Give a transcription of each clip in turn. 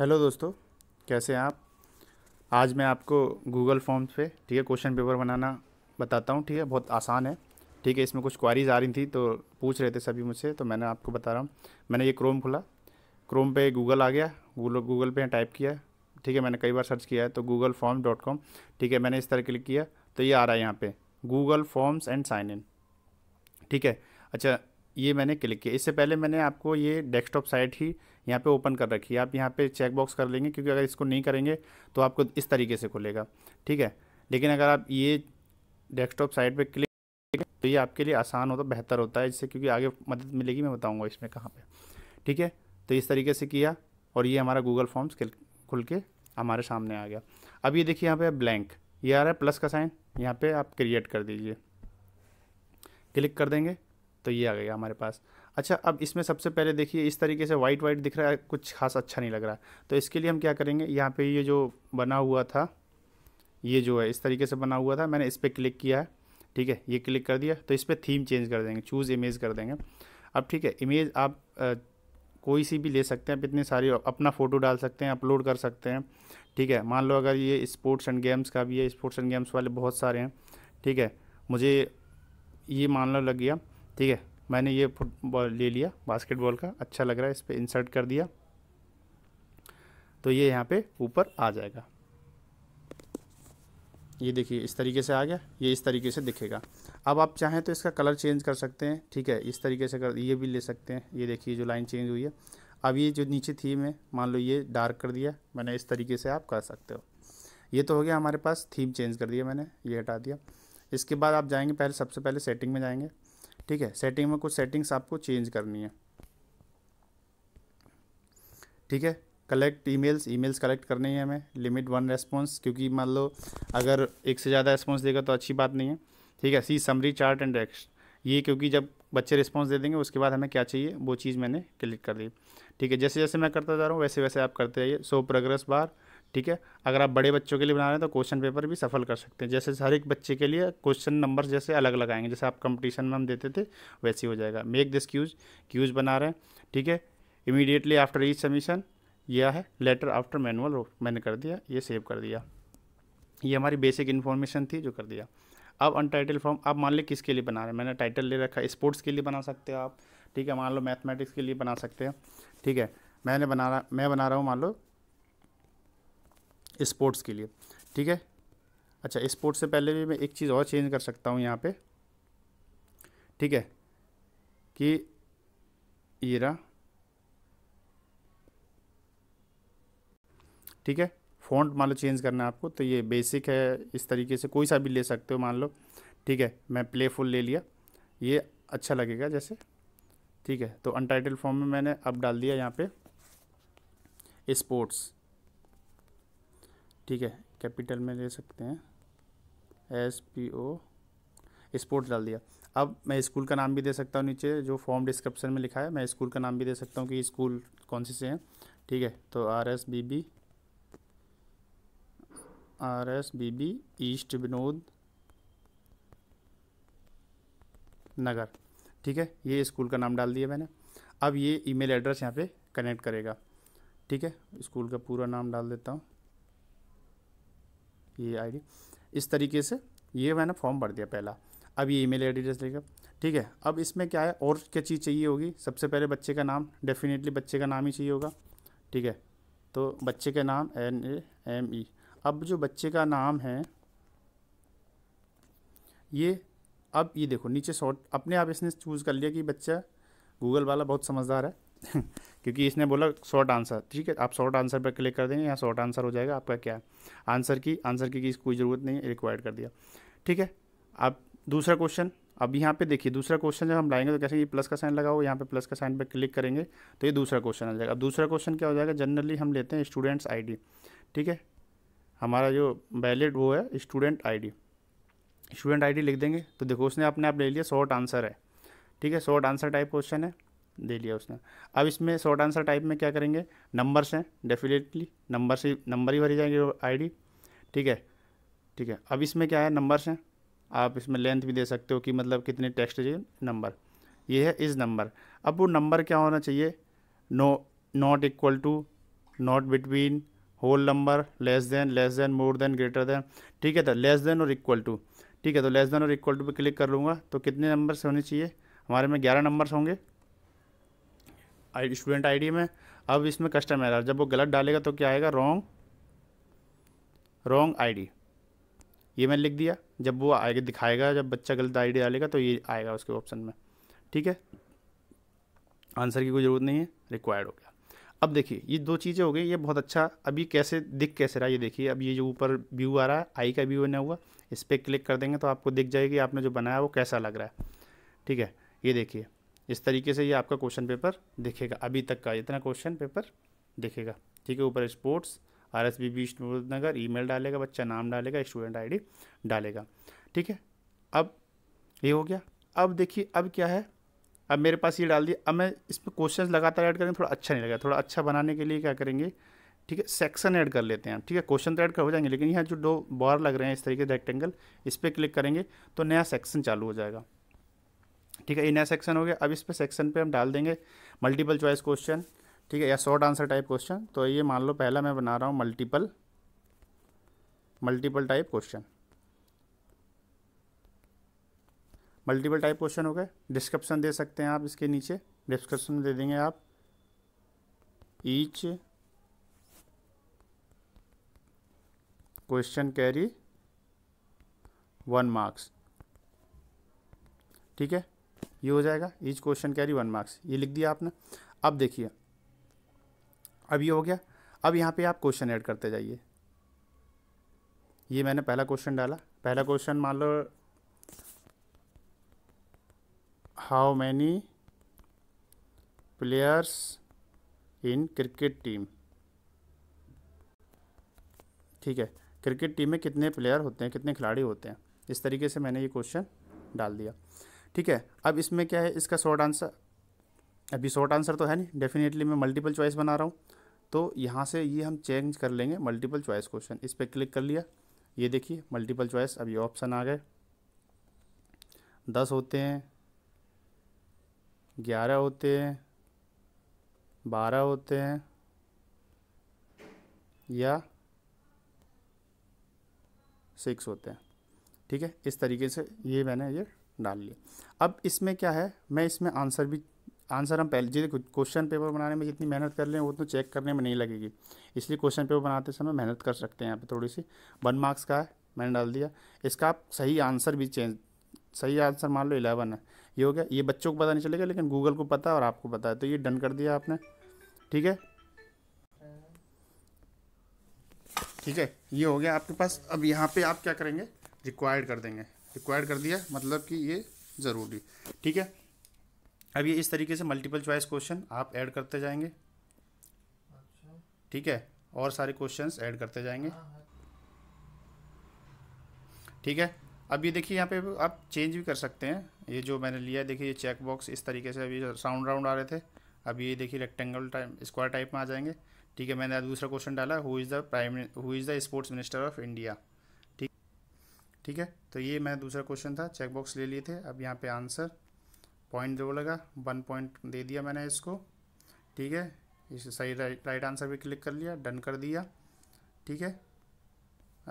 hello दोस्तों कैसे हैं आप आज मैं आपको गूगल फॉर्म्स पे ठीक है क्वेश्चन पेपर बनाना बताता हूँ ठीक है बहुत आसान है ठीक है इसमें कुछ क्वारीज आ रही थी तो पूछ रहे थे सभी मुझसे तो मैंने आपको बता रहा हूँ मैंने ये क्रोम खोला क्रोम पे गूगल आ गया गूगल गूगल पे टाइप किया ठीक है मैंने कई बार सर्च किया है तो गूगल फॉर्म डॉट कॉम ठीक है मैंने इस तरह क्लिक किया तो ये आ रहा है यहाँ पर Google forms and sign in ठीक है अच्छा ये मैंने क्लिक किया इससे पहले मैंने आपको ये डेस्कटॉप साइट ही यहाँ पे ओपन कर रखिए आप यहाँ पे चेक बॉक्स कर लेंगे क्योंकि अगर इसको नहीं करेंगे तो आपको इस तरीके से खुलेगा ठीक है लेकिन अगर आप ये डेस्कटॉप साइड पर क्लिक तो ये आपके लिए आसान होता बेहतर होता है जिससे क्योंकि आगे मदद मिलेगी मैं बताऊँगा इसमें कहाँ पर ठीक है तो इस तरीके से किया और ये हमारा गूगल फॉर्म्स खुल के हमारे सामने आ गया अब ये देखिए यहाँ पे ब्लैंक ये आ रहा है प्लस का साइन यहाँ पे आप क्रिएट कर दीजिए क्लिक कर देंगे तो ये आ गया हमारे पास अच्छा अब इसमें सबसे पहले देखिए इस तरीके से वाइट वाइट दिख रहा है कुछ खास अच्छा नहीं लग रहा तो इसके लिए हम क्या करेंगे यहाँ पे ये जो बना हुआ था ये जो है इस तरीके से बना हुआ था मैंने इस पर क्लिक किया है ठीक है ये क्लिक कर दिया तो इस पर थीम चेंज कर देंगे चूज़ इमेज कर देंगे अब ठीक है इमेज आप आ, कोई सी भी ले सकते हैं आप इतनी सारी अपना फ़ोटो डाल सकते हैं अपलोड कर सकते हैं ठीक है मान लो अगर ये स्पोर्ट्स एंड गेम्स का भी है स्पोर्ट्स एंड गेम्स वाले बहुत सारे हैं ठीक है मुझे ये मान लो लग गया ठीक है मैंने ये फुटबॉल ले लिया बास्केटबॉल का अच्छा लग रहा है इस पर इंसर्ट कर दिया तो ये यहाँ पे ऊपर आ जाएगा ये देखिए इस तरीके से आ गया ये इस तरीके से दिखेगा अब आप चाहें तो इसका कलर चेंज कर सकते हैं ठीक है इस तरीके से कर ये भी ले सकते हैं ये देखिए जो लाइन चेंज हुई है अब ये जो नीचे थीम है मान लो ये डार्क कर दिया मैंने इस तरीके से आप कर सकते हो ये तो हो गया हमारे पास थीम चेंज कर दिया मैंने ये हटा दिया इसके बाद आप जाएंगे पहले सबसे पहले सेटिंग में जाएंगे ठीक है सेटिंग में कुछ सेटिंग्स आपको चेंज करनी है ठीक है कलेक्ट ईमेल्स ईमेल्स कलेक्ट करनी है हमें लिमिट वन रेस्पॉन्स क्योंकि मान लो अगर एक से ज़्यादा रेस्पॉन्स देगा तो अच्छी बात नहीं है ठीक है see summary chart and X ये क्योंकि जब बच्चे रिस्पॉन्स दे देंगे उसके बाद हमें क्या चाहिए वो चीज़ मैंने क्लिक कर दी ठीक है जैसे जैसे मैं करता जा रहा हूँ वैसे वैसे आप करते जाइए सो प्रोग्रेस बार ठीक है अगर आप बड़े बच्चों के लिए बना रहे हैं तो क्वेश्चन पेपर भी सफल कर सकते हैं जैसे हर एक बच्चे के लिए क्वेश्चन नंबर जैसे अलग अलग आएंगे जैसे आप कंपटीशन में हम देते थे वैसे हो जाएगा मेक दिस क्यूज क्यूज बना रहे हैं ठीक है इमीडिएटली आफ्टर ईच सबमिशन यह है लेटर आफ्टर मैनुअल मैंने कर दिया ये सेव कर दिया ये हमारी बेसिक इन्फॉर्मेशन थी जो कर दिया अब अन टाइटल फॉर्म आप मान लें किसके लिए बना रहे हैं मैंने टाइटल ले रखा है स्पोर्ट्स के लिए बना सकते हो आप ठीक है मान लो मैथमेटिक्स के लिए बना सकते हैं ठीक है मैंने बना रहा मैं बना रहा हूँ मान लो स्पोर्ट्स के लिए ठीक है अच्छा स्पोर्ट्स से पहले भी मैं एक चीज़ और चेंज कर सकता हूँ यहाँ पे ठीक है कि ये रहा ठीक है फ़ॉन्ट मान लो चेंज करना है आपको तो ये बेसिक है इस तरीके से कोई सा भी ले सकते हो मान लो ठीक है मैं प्लेफुल ले लिया ये अच्छा लगेगा जैसे ठीक है तो अनटाइटल फॉर्म में मैंने अब डाल दिया यहाँ पे स्पोर्ट्स ठीक है कैपिटल में ले सकते हैं एस पी ओ स्पोर्ट डाल दिया अब मैं स्कूल का नाम भी दे सकता हूँ नीचे जो फॉर्म डिस्क्रिप्शन में लिखा है मैं स्कूल का नाम भी दे सकता हूँ कि स्कूल कौन सी से हैं ठीक है तो R S B B R S B B east Vinod Nagar ठीक है ये स्कूल का नाम डाल दिया मैंने अब ये ईमेल एड्रेस यहाँ पे कनेक्ट करेगा ठीक है स्कूल का पूरा नाम डाल देता हूँ ये आईडी इस तरीके से ये मैंने फॉर्म भर दिया पहला अब ये ईमेल एड्रेस लेगा ठीक है अब इसमें क्या है और क्या चीज़ चाहिए होगी सबसे पहले बच्चे का नाम डेफिनेटली बच्चे का नाम ही चाहिए होगा ठीक है तो बच्चे का नाम एन ए एम ई अब जो बच्चे का नाम है ये अब ये देखो नीचे शॉर्ट अपने आप इसने चूज़ कर लिया कि बच्चा गूगल वाला बहुत समझदार है क्योंकि इसने बोला शॉर्ट आंसर ठीक है आप शॉर्ट आंसर पर क्लिक कर देंगे यहाँ शॉर्ट आंसर हो जाएगा आपका क्या है आंसर की आंसर की, कोई ज़रूरत नहीं है रिक्वायर्ड कर दिया ठीक है अब दूसरा क्वेश्चन अब यहाँ पे देखिए दूसरा क्वेश्चन जब हम लाएंगे तो कैसे ये प्लस का साइन लगाओ यहाँ पे प्लस का साइन पे क्लिक करेंगे तो ये दूसरा क्वेश्चन आ जाएगा अब दूसरा क्वेश्चन क्या हो जाएगा जनरली हम लेते हैं स्टूडेंट्स आईडी ठीक है हमारा जो वैलिड वो है स्टूडेंट आईडी स्टूडेंट आईडी लिख देंगे तो देखो उसने अपने आप ले लिया शॉर्ट आंसर है ठीक है शॉर्ट आंसर टाइप क्वेश्चन है दे लिया उसने अब इसमें शॉर्ट आंसर टाइप में क्या करेंगे नंबर्स हैं डेफिनेटली नंबर से नंबर ही भरी जाएंगे आईडी ठीक है ठीक है अब इसमें क्या है नंबर्स हैं आप इसमें लेंथ भी दे सकते हो कि मतलब कितने टेक्स्ट चाहिए नंबर ये है इज़ नंबर अब वो नंबर क्या होना चाहिए no not equal to not between whole number less than less than more than greater than ठीक है तो लेस देन और इक्वल टू ठीक है तो लेस देन और इक्वल टू पे क्लिक कर लूँगा तो कितने नंबर्स होने चाहिए हमारे में ग्यारह नंबर्स होंगे स्टूडेंट आईडी में अब इसमें कस्टम एरर जब वो गलत डालेगा तो क्या आएगा रॉन्ग रॉन्ग आईडी ये मैंने लिख दिया जब वो आएगा दिखाएगा जब बच्चा गलत आईडी डालेगा तो ये आएगा उसके ऑप्शन में ठीक है आंसर की कोई ज़रूरत नहीं है रिक्वायर्ड हो गया अब देखिए ये दो चीज़ें हो गई ये बहुत अच्छा अभी कैसे दिख कैसे रहा ये देखिए अब ये जो ऊपर व्यू आ रहा है आई का व्यू बना हुआ इस पर क्लिक कर देंगे तो आपको दिख जाएगी आपने जो बनाया वो कैसा लग रहा है ठीक है ये देखिए इस तरीके से ये आपका क्वेश्चन पेपर दिखेगा अभी तक का इतना क्वेश्चन पेपर दिखेगा ठीक है ऊपर sports R S B B Nagar email डालेगा बच्चा नाम डालेगा स्टूडेंट आई डालेगा ठीक है अब ये हो गया अब देखिए अब क्या है अब मेरे पास ये डाल दिया अब मैं इसमें क्वेश्चन लगातार ऐड करेंगे थोड़ा अच्छा नहीं लगेगा थोड़ा अच्छा बनाने के लिए क्या करेंगे ठीक है सेक्शन ऐड कर लेते हैं ठीक है क्वेश्चन तो ऐड कर हो जाएंगे लेकिन यहाँ जो दो बॉर लग रहे हैं इस तरीके रेक्टेंगल इस पर क्लिक करेंगे तो नया सेक्शन चालू हो जाएगा ठीक है ये नया सेक्शन हो गया अब इस पर सेक्शन पर हम डाल देंगे मल्टीपल चॉइस क्वेश्चन ठीक है या शॉर्ट आंसर टाइप क्वेश्चन तो ये मान लो पहला मैं बना रहा हूँ multiple multiple type question multiple type question हो गए डिस्क्रिप्शन दे सकते हैं आप इसके नीचे डिस्क्रिप्शन दे देंगे आप each question carry one marks ठीक है ये हो जाएगा each question carry one marks ये लिख दिया आपने अब देखिए अब ये हो गया अब यहाँ पे आप क्वेश्चन ऐड करते जाइए ये मैंने पहला क्वेश्चन डाला पहला क्वेश्चन मान लो how many players in cricket team ठीक है क्रिकेट टीम में कितने प्लेयर होते हैं कितने खिलाड़ी होते हैं इस तरीके से मैंने ये क्वेश्चन डाल दिया ठीक है अब इसमें क्या है इसका शॉर्ट आंसर अभी शॉर्ट आंसर तो है नहीं डेफिनेटली मैं मल्टीपल चॉइस बना रहा हूँ तो यहाँ से ये हम चेंज कर लेंगे मल्टीपल चॉइस क्वेश्चन इस पर क्लिक कर लिया ये देखिए मल्टीपल चॉइस अब ये ऑप्शन आ गए दस होते हैं ग्यारह होते हैं बारह होते हैं या सिक्स होते हैं ठीक है इस तरीके से ये मैंने ये डाल लिया अब इसमें क्या है मैं इसमें आंसर भी आंसर हम पहले जी क्वेश्चन पेपर बनाने में जितनी मेहनत कर लें वो तो चेक करने में नहीं लगेगी इसलिए क्वेश्चन पेपर बनाते समय मेहनत कर सकते हैं यहाँ पे थोड़ी सी वन मार्क्स का है मैंने डाल दिया इसका आप सही आंसर भी चेंज सही आंसर मान लो इलेवन है ये हो गया ये बच्चों को पता नहीं चलेगा लेकिन गूगल को पता और आपको पता है तो ये डन कर दिया आपने ठीक है ठीक है ये हो गया आपके पास अब यहाँ पे आप क्या करेंगे रिक्वायर्ड कर देंगे रिक्वायर्ड कर दिया मतलब कि ये ज़रूरी ठीक है अब ये इस तरीके से मल्टीपल चॉइस क्वेश्चन आप ऐड करते जाएंगे ठीक है और सारे क्वेश्चंस ऐड करते जाएंगे ठीक है अब ये देखिए यहाँ पे आप चेंज भी कर सकते हैं ये जो मैंने लिया देखिए ये चेक बॉक्स इस तरीके से अभी राउंड राउंड आ रहे थे अब ये देखिए रेक्टेंगल टाइप स्क्वायर टाइप में आ जाएंगे ठीक है मैंने दूसरा क्वेश्चन डाला who is the prime who is the sports minister of India ठीक है तो ये मैं दूसरा क्वेश्चन था चेकबॉक्स ले लिए थे अब यहाँ पे आंसर पॉइंट जो लगा वन पॉइंट दे दिया मैंने इसको ठीक है इस सही राइट राइट आंसर भी क्लिक कर लिया डन कर दिया ठीक है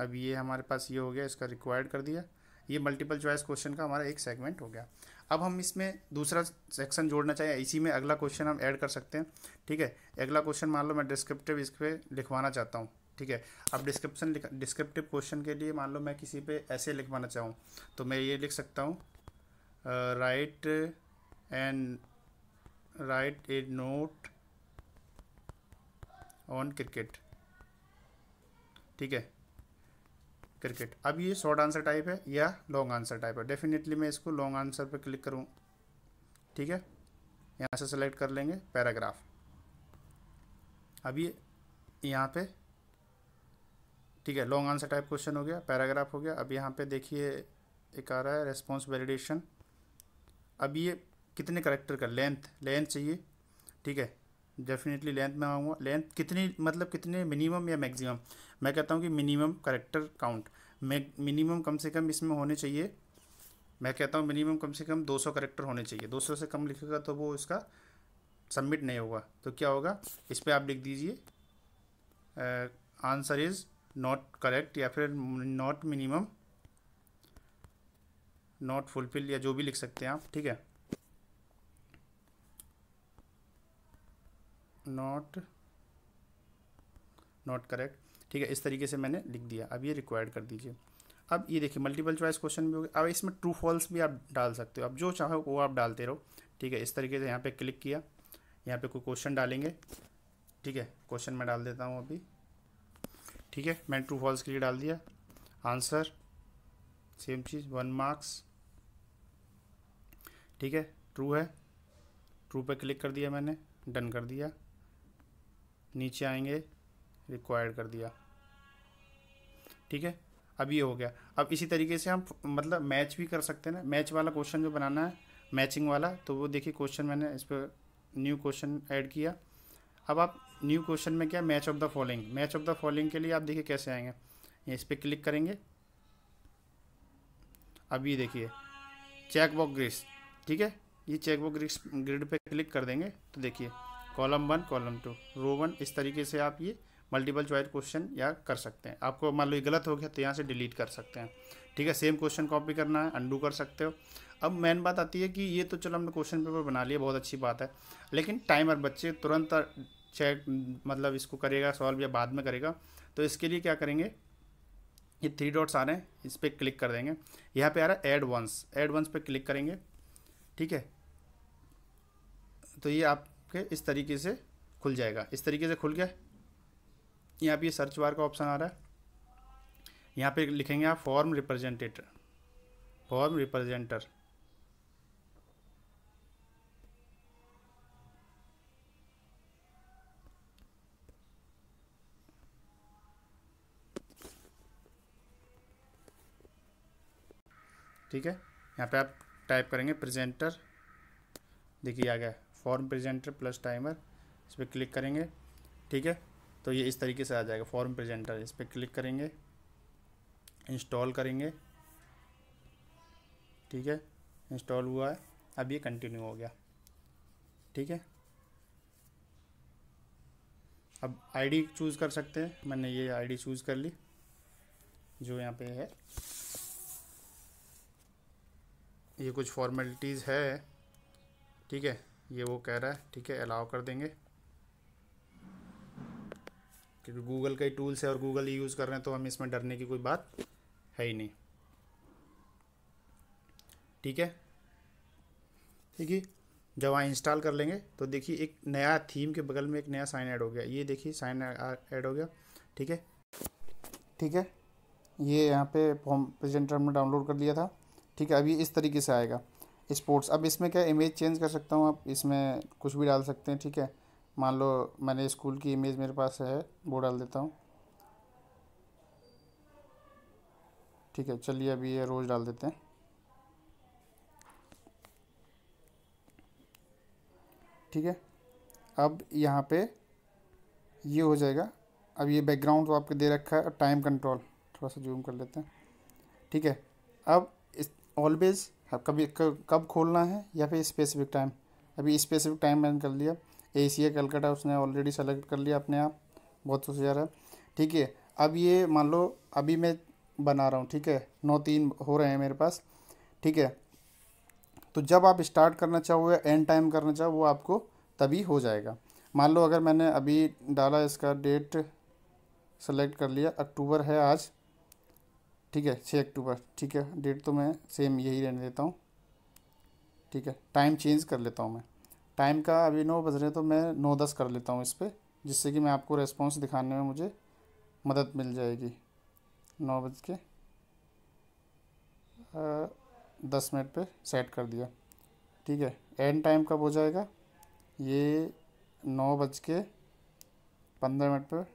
अब ये हमारे पास ये हो गया इसका रिक्वायर्ड कर दिया ये मल्टीपल चॉइस क्वेश्चन का हमारा एक सेगमेंट हो गया अब हम इसमें दूसरा सेक्शन जोड़ना चाहिए इसी में अगला क्वेश्चन हम ऐड कर सकते हैं ठीक है अगला क्वेश्चन मान लो मैं डिस्क्रिप्टिव इस पर लिखवाना चाहता हूँ ठीक है अब डिस्क्रिप्शन डिस्क्रिप्टिव क्वेश्चन के लिए मान लो मैं किसी पे ऐसे लिखवाना चाहूँ तो मैं ये लिख सकता हूँ right and right a note on cricket ठीक है क्रिकेट अब ये शॉर्ट आंसर टाइप है या लॉन्ग आंसर टाइप है डेफिनेटली मैं इसको लॉन्ग आंसर पर क्लिक करूँ ठीक है यहाँ से सेलेक्ट कर लेंगे पैराग्राफ अब ये यहाँ पे ठीक है लॉन्ग आंसर टाइप क्वेश्चन हो गया पैराग्राफ हो गया अब यहाँ पे देखिए एक आ रहा है रेस्पॉन्स वैलिडेशन अब ये कितने करेक्टर का लेंथ लेंथ चाहिए ठीक है डेफिनेटली लेंथ में आऊँगा लेंथ कितनी मतलब कितने मिनिमम या मैक्सिमम मैं कहता हूँ कि मिनिमम करेक्टर काउंट मिनिमम कम से कम इसमें होने चाहिए मैं कहता हूँ मिनिमम कम से कम 200 करेक्टर होने चाहिए 200 से कम लिखेगा तो वो इसका सबमिट नहीं होगा तो क्या होगा इस पर आप लिख दीजिए आंसर इज़ नॉट करेक्ट या फिर नॉट मिनिमम नॉट फुलफिल या जो भी लिख सकते हैं आप ठीक है नॉट नॉट करेक्ट ठीक है इस तरीके से मैंने लिख दिया अब ये रिक्वायर्ड कर दीजिए अब ये देखिए मल्टीपल चॉइस क्वेश्चन भी हो गया अब इसमें ट्रू फॉल्स भी आप डाल सकते हो अब जो चाहो वो आप डालते रहो ठीक है इस तरीके से यहाँ पे क्लिक किया यहाँ पे कोई क्वेश्चन डालेंगे ठीक है क्वेश्चन मैं डाल देता हूँ अभी ठीक है मैंने ट्रू फॉल्स के लिए डाल दिया आंसर सेम चीज़ वन मार्क्स ठीक है ट्रू है ट्रू पे क्लिक कर दिया मैंने डन कर दिया नीचे आएंगे रिक्वायर्ड कर दिया ठीक है अब ये हो गया अब इसी तरीके से हम मतलब मैच भी कर सकते हैं ना मैच वाला क्वेश्चन जो बनाना है मैचिंग वाला तो वो देखिए क्वेश्चन मैंने इस पर न्यू क्वेश्चन ऐड किया अब आप न्यू क्वेश्चन में क्या match of the following match of the following के लिए आप देखिए कैसे आएंगे ये इस पर क्लिक करेंगे अब ये देखिए चेक बॉक ग्रिस ठीक है ये चेक बॉक ग्रिस ग्रिड पे क्लिक कर देंगे तो देखिए column one column two row one इस तरीके से आप ये मल्टीपल चॉइस क्वेश्चन या कर सकते हैं आपको मान लो ये गलत हो गया तो यहाँ से डिलीट कर सकते हैं ठीक है सेम क्वेश्चन कॉपी करना है अंडू कर सकते हो अब मेन बात आती है कि ये तो चलो हमने क्वेश्चन पेपर बना लिया बहुत अच्छी बात है लेकिन टाइमर बच्चे तुरंत चेक मतलब इसको करेगा सॉल्व या बाद में करेगा तो इसके लिए क्या करेंगे ये थ्री डॉट्स आ रहे हैं इस पर क्लिक कर देंगे यहाँ पे आ रहा है एड वंस एड वंस पे क्लिक करेंगे ठीक है तो ये आपके इस तरीके से खुल जाएगा इस तरीके से खुल गया यहाँ पे सर्च बार का ऑप्शन आ रहा है यहाँ पे लिखेंगे आप फॉर्म रिप्रेजेंटेटर फॉर्म रिप्रेजेंटर ठीक है यहाँ पे आप टाइप करेंगे प्रेजेंटर देखिए आ गया फॉर्म प्रेजेंटर प्लस टाइमर इस पर क्लिक करेंगे ठीक है तो ये इस तरीके से आ जाएगा फॉर्म प्रेजेंटर इस पर क्लिक करेंगे इंस्टॉल करेंगे ठीक है इंस्टॉल हुआ है अब ये कंटिन्यू हो गया ठीक है अब आईडी चूज़ कर सकते हैं मैंने ये आईडी चूज़ कर ली जो यहाँ पे है ये कुछ फॉर्मेलिटीज़ है ठीक है ये वो कह रहा है ठीक है अलाउ कर देंगे क्योंकि गूगल का ही टूल्स है और गूगल ही यूज़ कर रहे हैं तो हम इसमें डरने की कोई बात है ही नहीं ठीक है ठीक है जब आप इंस्टॉल कर लेंगे तो देखिए एक नया थीम के बगल में एक नया साइन ऐड हो गया ये देखिए साइन ऐड हो गया ठीक है ठीक है ये यहाँ पे फॉर्म प्रेजेंटर में डाउनलोड कर लिया था ठीक है अभी इस तरीके से आएगा स्पोर्ट्स अब इसमें क्या इमेज चेंज कर सकता हूँ आप इसमें कुछ भी डाल सकते हैं ठीक है मान लो मैंने स्कूल की इमेज मेरे पास है वो डाल देता हूँ ठीक है चलिए अभी ये रोज़ डाल देते हैं ठीक है अब यहाँ पे ये हो जाएगा अब ये बैकग्राउंड तो आपके दे रखा है टाइम कंट्रोल थोड़ा सा जूम कर लेते हैं ठीक है अब ऑलवेज कभी कब खोलना है या फिर स्पेसिफिक टाइम अभी स्पेसिफिक टाइम मैंने कर लिया ए सी है कलकत्ता उसने ऑलरेडी सेलेक्ट कर लिया अपने आप बहुत खुश जा रहा है ठीक है अब ये मान लो अभी मैं बना रहा हूँ ठीक है नौ तीन हो रहे हैं मेरे पास ठीक है तो जब आप स्टार्ट करना चाहो या एंड टाइम करना चाहो वो आपको तभी हो जाएगा मान लो अगर मैंने अभी डाला इसका डेट सेलेक्ट कर लिया अक्टूबर है आज ठीक है छः अक्टूबर ठीक है डेट तो मैं सेम यही रहने देता हूँ ठीक है टाइम चेंज कर लेता हूँ मैं टाइम का अभी नौ बज रहे तो मैं नौ दस कर लेता हूँ इस पर जिससे कि मैं आपको रेस्पॉन्स दिखाने में मुझे मदद मिल जाएगी नौ बज के दस मिनट पे सेट कर दिया ठीक है एंड टाइम कब हो जाएगा ये नौ बज के पंद्रह मिनट पर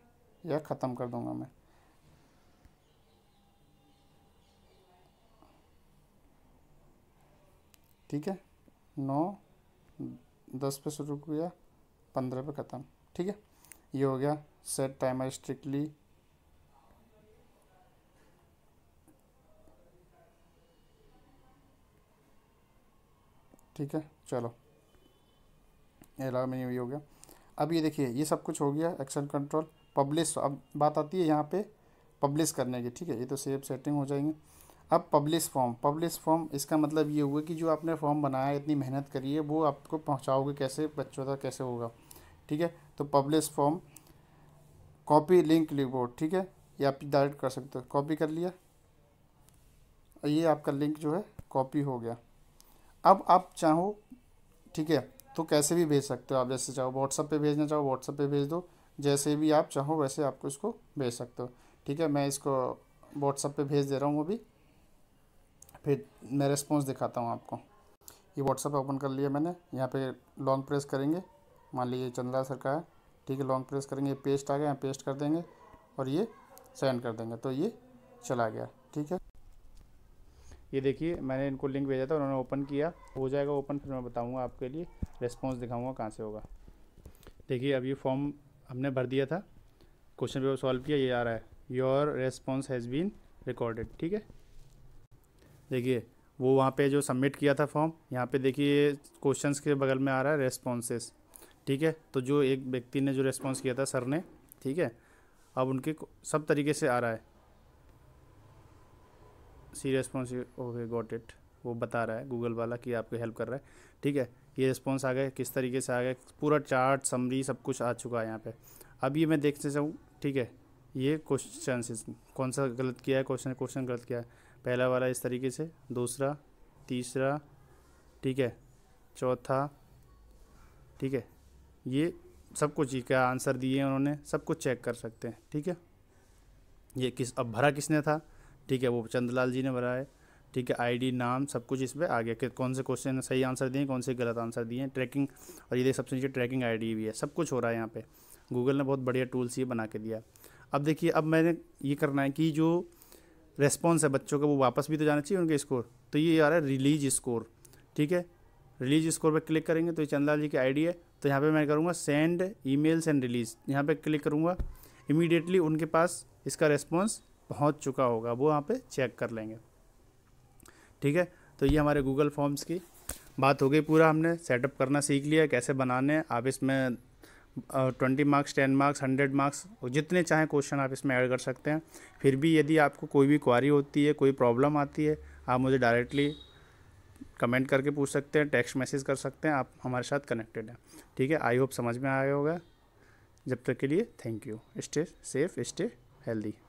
यह ख़त्म कर दूंगा मैं ठीक है नौ दस पे शुरू किया पंद्रह पे ख़त्म ठीक है ये हो गया सेट टाइमर स्ट्रिक्टली ठीक है चलो अलावा में ये हो गया अब ये देखिए ये सब कुछ हो गया एक्शन कंट्रोल पब्लिश अब बात आती है यहाँ पे पब्लिश करने की ठीक है ये तो सेफ सेटिंग हो जाएंगे अब पब्लिश फॉर्म पब्लिश फॉर्म इसका मतलब ये हुआ कि जो आपने फॉर्म बनाया इतनी मेहनत करी है वो आपको पहुँचाओगे कैसे बच्चों तक कैसे होगा ठीक है तो पब्लिश फॉर्म कॉपी लिंक लिखो ठीक है ये आप डायरेक्ट कर सकते हो कॉपी कर लिया ये आपका लिंक जो है कॉपी हो गया अब आप चाहो ठीक है तो कैसे भी भेज सकते हो आप जैसे चाहो व्हाट्सअप पे भेजना चाहो व्हाट्सअप पे भेज दो जैसे भी आप चाहो वैसे आपको इसको भेज सकते हो ठीक है मैं इसको व्हाट्सअप पे भेज दे रहा हूँ अभी फिर मैं रिस्पॉन्स दिखाता हूँ आपको ये व्हाट्सअप ओपन कर लिया मैंने यहाँ पे लॉन्ग प्रेस करेंगे मान लीजिए चंद्रा सर का है ठीक है लॉन्ग प्रेस करेंगे पेस्ट आ गया यहाँ पेस्ट कर देंगे और ये सेंड कर देंगे तो ये चला गया ठीक है ये देखिए मैंने इनको लिंक भेजा था उन्होंने ओपन किया हो जाएगा ओपन फिर मैं बताऊँगा आपके लिए रिस्पॉन्स दिखाऊँगा कहाँ से होगा देखिए अब ये फॉर्म हमने भर दिया था क्वेश्चन पेपर सॉल्व किया ये आ रहा है your response has been recorded ठीक है देखिए वो वहाँ पे जो सबमिट किया था फॉर्म यहाँ पे देखिए क्वेश्चंस के बगल में आ रहा है रेस्पॉन्सेस ठीक है तो जो एक व्यक्ति ने जो रेस्पॉन्स किया था सर ने ठीक है अब उनके सब तरीके से आ रहा है see response okay got it वो बता रहा है गूगल वाला कि आपको हेल्प कर रहा है ठीक है ये रिस्पॉन्स आ गया किस तरीके से आ गया पूरा चार्ट समरी सब कुछ आ चुका है यहाँ पर अब ये मैं देखते जाऊँ ठीक है ये क्वेश्चन कौन सा गलत किया है क्वेश्चन क्वेश्चन गलत किया है पहला वाला इस तरीके से दूसरा तीसरा ठीक है चौथा ठीक है ये सब कुछ क्या आंसर दिए उन्होंने सब कुछ चेक कर सकते हैं ठीक है ये किस अब भरा किसने था ठीक है वो चंद्रलाल जी ने भरा है ठीक है आईडी नाम सब कुछ इस पर आ गया कि कौन से क्वेश्चन सही आंसर दिए कौन से गलत आंसर दिए हैं ट्रैकिंग और ये सबसे नीचे ट्रैकिंग आई भी है सब कुछ हो रहा है यहाँ पर गूगल ने बहुत बढ़िया टूल्स ये बना के दिया अब देखिए अब मैंने ये करना है कि जो रेस्पॉन्स है बच्चों का वो वापस भी तो जाना चाहिए उनके स्कोर तो ये आ रहा है रिलीज स्कोर ठीक है रिलीज स्कोर पर क्लिक करेंगे तो ये चंदा जी की आईडी है तो यहाँ पे मैं करूँगा सेंड मेल्स एंड रिलीज यहाँ पे क्लिक करूँगा इमीडिएटली उनके पास इसका रेस्पॉन्स पहुँच चुका होगा वो यहाँ पे चेक कर लेंगे ठीक है तो ये हमारे गूगल फॉर्म्स की बात हो गई पूरा हमने सेटअप करना सीख लिया कैसे बनाने आप इसमें twenty marks ten marks hundred marks और जितने चाहें क्वेश्चन आप इसमें ऐड कर सकते हैं फिर भी यदि आपको कोई भी क्वारी होती है कोई प्रॉब्लम आती है आप मुझे डायरेक्टली कमेंट करके पूछ सकते हैं टेक्स्ट मैसेज कर सकते हैं आप हमारे साथ कनेक्टेड हैं ठीक है आई होप समझ में आया होगा जब तक के लिए thank you stay safe stay healthy